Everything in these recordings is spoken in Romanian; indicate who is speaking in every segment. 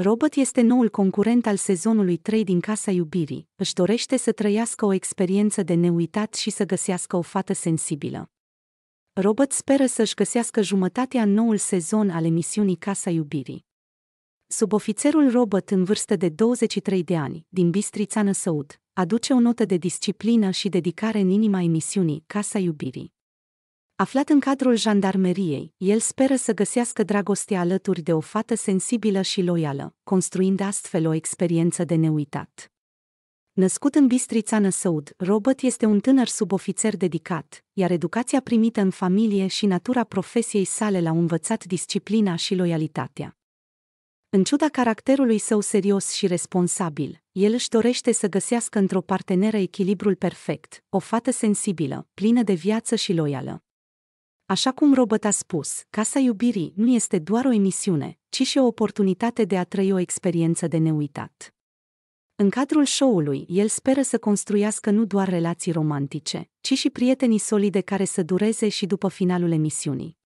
Speaker 1: Robot este noul concurent al sezonului 3 din Casa Iubirii, își dorește să trăiască o experiență de neuitat și să găsească o fată sensibilă. Robot speră să-și găsească jumătatea în noul sezon al emisiunii Casa Iubirii. Subofițerul Robot în vârstă de 23 de ani, din Bistrița Năsăud, aduce o notă de disciplină și dedicare în inima emisiunii Casa Iubirii. Aflat în cadrul jandarmeriei, el speră să găsească dragostea alături de o fată sensibilă și loială, construind astfel o experiență de neuitat. Născut în Bistrița Năsăud, Robert este un tânăr subofițer dedicat, iar educația primită în familie și natura profesiei sale l-au învățat disciplina și loialitatea. În ciuda caracterului său serios și responsabil, el își dorește să găsească într-o parteneră echilibrul perfect, o fată sensibilă, plină de viață și loială. Așa cum Robert a spus, Casa Iubirii nu este doar o emisiune, ci și o oportunitate de a trăi o experiență de neuitat. În cadrul show-ului, el speră să construiască nu doar relații romantice, ci și prietenii solide care să dureze și după finalul emisiunii.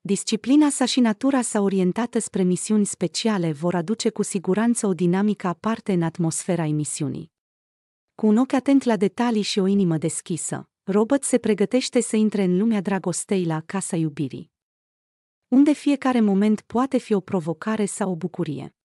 Speaker 1: Disciplina sa și natura sa orientată spre misiuni speciale vor aduce cu siguranță o dinamică aparte în atmosfera emisiunii. Cu un ochi atent la detalii și o inimă deschisă, Robert se pregătește să intre în lumea dragostei la casa iubirii. Unde fiecare moment poate fi o provocare sau o bucurie.